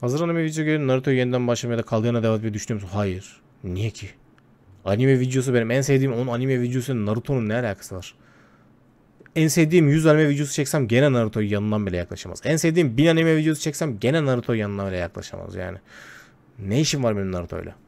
Hazır anime video görüyorum Naruto yeniden başlamaya da kaldığına devam bir düşünüyor musun? Hayır. Niye ki? Anime videosu benim en sevdiğim onun anime videosu Naruto'nun ne alakası var? En sevdiğim 100 anime videosu çeksem gene Naruto'yu yanından bile yaklaşamaz. En sevdiğim 1000 anime videosu çeksem gene Naruto'yu yanından bile yaklaşamaz yani. Ne işim var benim Naruto'yla?